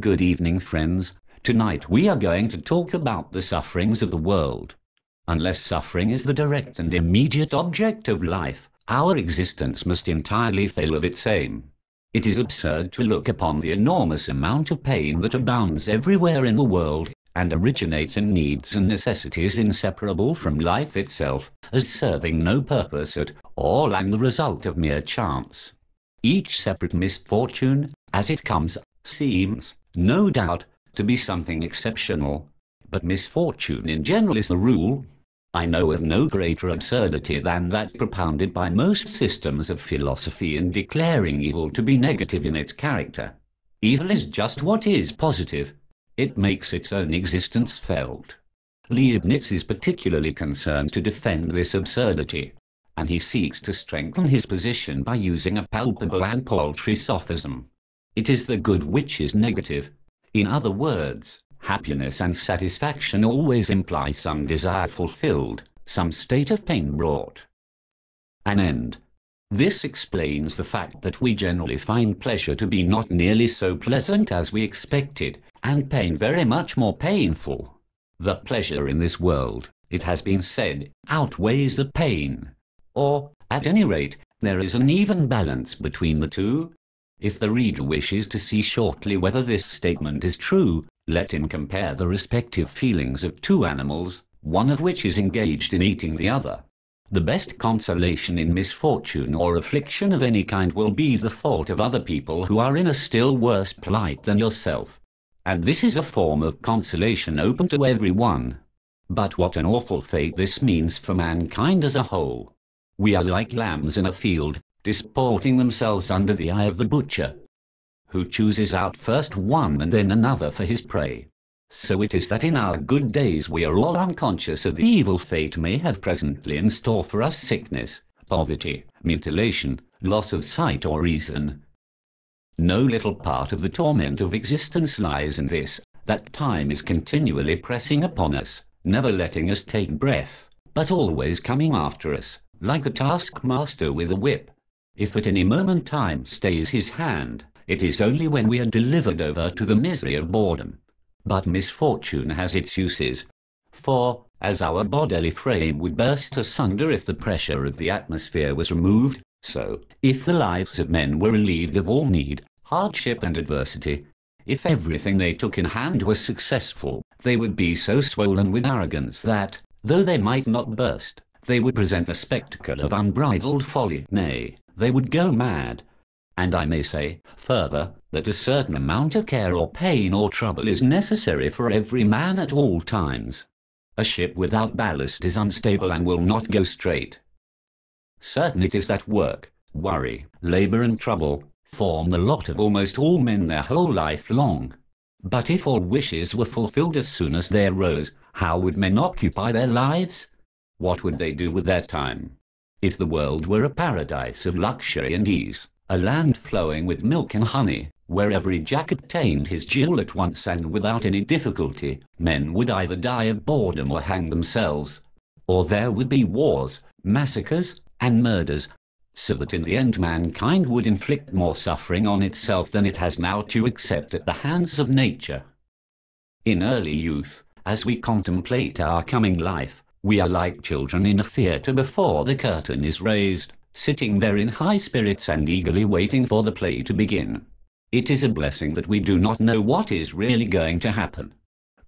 Good evening, friends. Tonight we are going to talk about the sufferings of the world. Unless suffering is the direct and immediate object of life, our existence must entirely fail of its aim. It is absurd to look upon the enormous amount of pain that abounds everywhere in the world, and originates in needs and necessities inseparable from life itself, as serving no purpose at all and the result of mere chance. Each separate misfortune, as it comes, seems, no doubt, to be something exceptional, but misfortune in general is the rule. I know of no greater absurdity than that propounded by most systems of philosophy in declaring evil to be negative in its character. Evil is just what is positive. It makes its own existence felt. Leibniz is particularly concerned to defend this absurdity, and he seeks to strengthen his position by using a palpable and paltry sophism. It is the good which is negative. In other words, happiness and satisfaction always imply some desire fulfilled, some state of pain brought. An end. This explains the fact that we generally find pleasure to be not nearly so pleasant as we expected, and pain very much more painful. The pleasure in this world, it has been said, outweighs the pain. Or, at any rate, there is an even balance between the two, if the reader wishes to see shortly whether this statement is true, let him compare the respective feelings of two animals, one of which is engaged in eating the other. The best consolation in misfortune or affliction of any kind will be the thought of other people who are in a still worse plight than yourself. And this is a form of consolation open to everyone. But what an awful fate this means for mankind as a whole. We are like lambs in a field, disporting themselves under the eye of the butcher, who chooses out first one and then another for his prey. So it is that in our good days we are all unconscious of the evil fate may have presently in store for us sickness, poverty, mutilation, loss of sight or reason. No little part of the torment of existence lies in this, that time is continually pressing upon us, never letting us take breath, but always coming after us, like a taskmaster with a whip, if at any moment time stays his hand, it is only when we are delivered over to the misery of boredom. But misfortune has its uses. For, as our bodily frame would burst asunder if the pressure of the atmosphere was removed, so, if the lives of men were relieved of all need, hardship and adversity, if everything they took in hand was successful, they would be so swollen with arrogance that, though they might not burst, they would present a spectacle of unbridled folly, nay, they would go mad. And I may say, further, that a certain amount of care or pain or trouble is necessary for every man at all times. A ship without ballast is unstable and will not go straight. Certain it is that work, worry, labor and trouble, form the lot of almost all men their whole life long. But if all wishes were fulfilled as soon as they arose, how would men occupy their lives? What would they do with their time? If the world were a paradise of luxury and ease, a land flowing with milk and honey, where every Jack attained his Jill at once and without any difficulty, men would either die of boredom or hang themselves, or there would be wars, massacres, and murders, so that in the end mankind would inflict more suffering on itself than it has now to accept at the hands of nature. In early youth, as we contemplate our coming life, we are like children in a theatre before the curtain is raised, sitting there in high spirits and eagerly waiting for the play to begin. It is a blessing that we do not know what is really going to happen.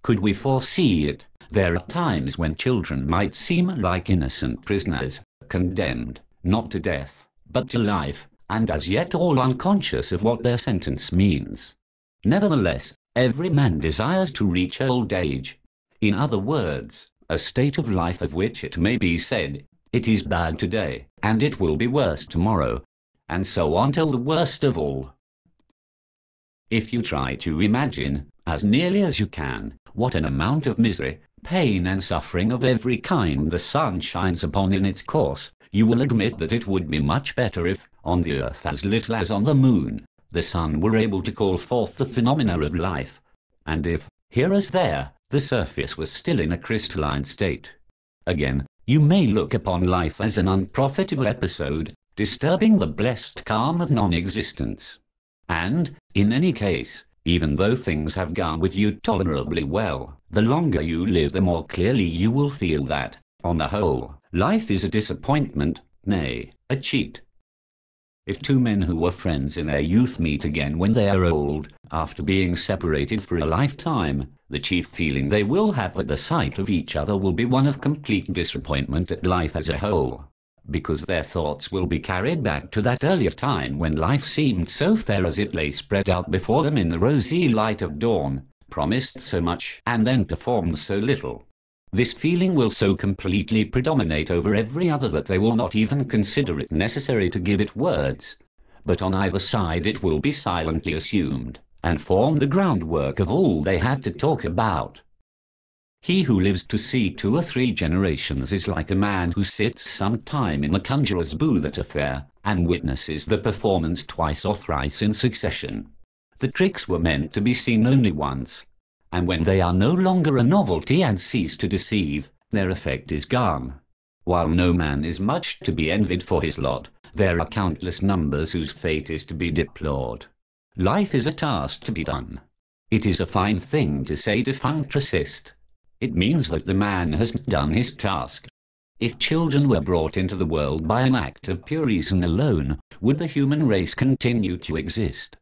Could we foresee it, there are times when children might seem like innocent prisoners, condemned, not to death, but to life, and as yet all unconscious of what their sentence means. Nevertheless, every man desires to reach old age. In other words, a state of life of which it may be said, it is bad today, and it will be worse tomorrow, and so on till the worst of all. If you try to imagine, as nearly as you can, what an amount of misery, pain and suffering of every kind the sun shines upon in its course, you will admit that it would be much better if, on the earth as little as on the moon, the sun were able to call forth the phenomena of life. And if, here as there, the surface was still in a crystalline state. Again, you may look upon life as an unprofitable episode, disturbing the blessed calm of non-existence. And, in any case, even though things have gone with you tolerably well, the longer you live the more clearly you will feel that, on the whole, life is a disappointment, nay, a cheat. If two men who were friends in their youth meet again when they are old, after being separated for a lifetime, the chief feeling they will have at the sight of each other will be one of complete disappointment at life as a whole, because their thoughts will be carried back to that earlier time when life seemed so fair as it lay spread out before them in the rosy light of dawn, promised so much and then performed so little. This feeling will so completely predominate over every other that they will not even consider it necessary to give it words, but on either side it will be silently assumed, and form the groundwork of all they have to talk about. He who lives to see two or three generations is like a man who sits some time in a conjurer's booth at a fair, and witnesses the performance twice or thrice in succession. The tricks were meant to be seen only once, and when they are no longer a novelty and cease to deceive, their effect is gone. While no man is much to be envied for his lot, there are countless numbers whose fate is to be deplored. Life is a task to be done. It is a fine thing to say defunct resist. It means that the man has done his task. If children were brought into the world by an act of pure reason alone, would the human race continue to exist?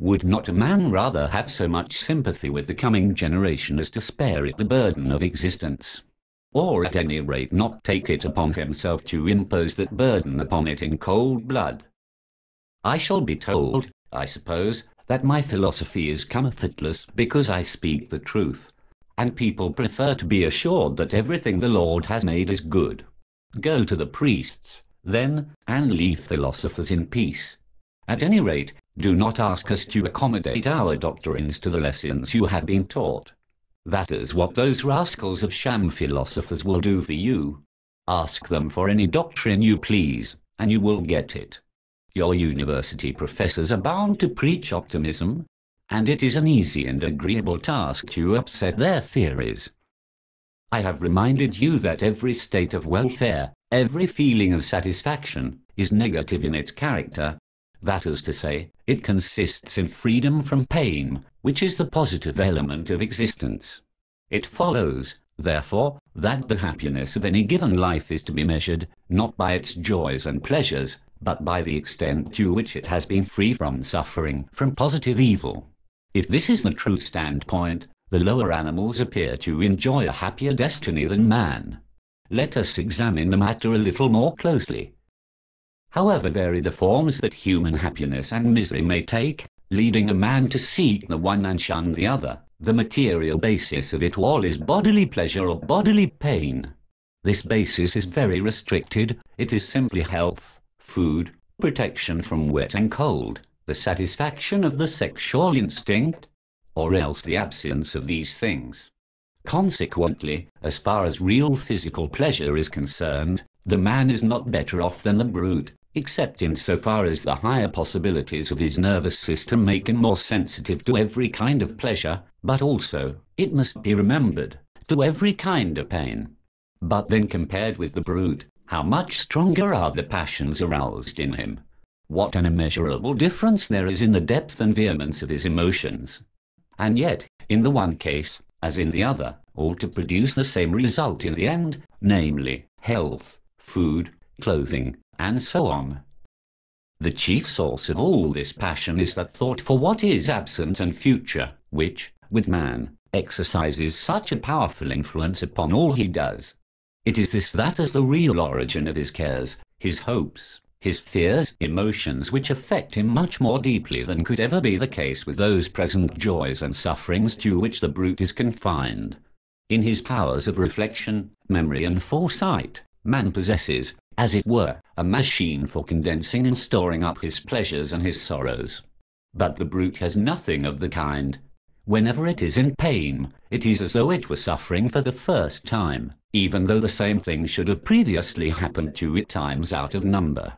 Would not a man rather have so much sympathy with the coming generation as to spare it the burden of existence? Or at any rate not take it upon himself to impose that burden upon it in cold blood? I shall be told, I suppose, that my philosophy is comfortless because I speak the truth, and people prefer to be assured that everything the Lord has made is good. Go to the priests, then, and leave philosophers in peace. At any rate, do not ask us to accommodate our doctrines to the lessons you have been taught. That is what those rascals of sham philosophers will do for you. Ask them for any doctrine you please, and you will get it. Your university professors are bound to preach optimism, and it is an easy and agreeable task to upset their theories. I have reminded you that every state of welfare, every feeling of satisfaction, is negative in its character, that is to say, it consists in freedom from pain, which is the positive element of existence. It follows, therefore, that the happiness of any given life is to be measured, not by its joys and pleasures, but by the extent to which it has been free from suffering, from positive evil. If this is the true standpoint, the lower animals appear to enjoy a happier destiny than man. Let us examine the matter a little more closely however varied the forms that human happiness and misery may take, leading a man to seek the one and shun the other. The material basis of it all is bodily pleasure or bodily pain. This basis is very restricted, it is simply health, food, protection from wet and cold, the satisfaction of the sexual instinct, or else the absence of these things. Consequently, as far as real physical pleasure is concerned, the man is not better off than the brute, except insofar as the higher possibilities of his nervous system make him more sensitive to every kind of pleasure, but also, it must be remembered, to every kind of pain. But then compared with the brute, how much stronger are the passions aroused in him? What an immeasurable difference there is in the depth and vehemence of his emotions. And yet, in the one case, as in the other, all to produce the same result in the end, namely, health, food, clothing, and so on. The chief source of all this passion is that thought for what is absent and future, which, with man, exercises such a powerful influence upon all he does. It is this that is the real origin of his cares, his hopes, his fears, emotions which affect him much more deeply than could ever be the case with those present joys and sufferings to which the brute is confined. In his powers of reflection, memory and foresight, man possesses, as it were, a machine for condensing and storing up his pleasures and his sorrows. But the brute has nothing of the kind. Whenever it is in pain, it is as though it were suffering for the first time, even though the same thing should have previously happened to it times out of number.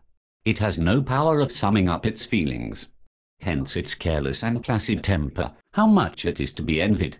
It has no power of summing up its feelings. Hence its careless and placid temper, how much it is to be envied.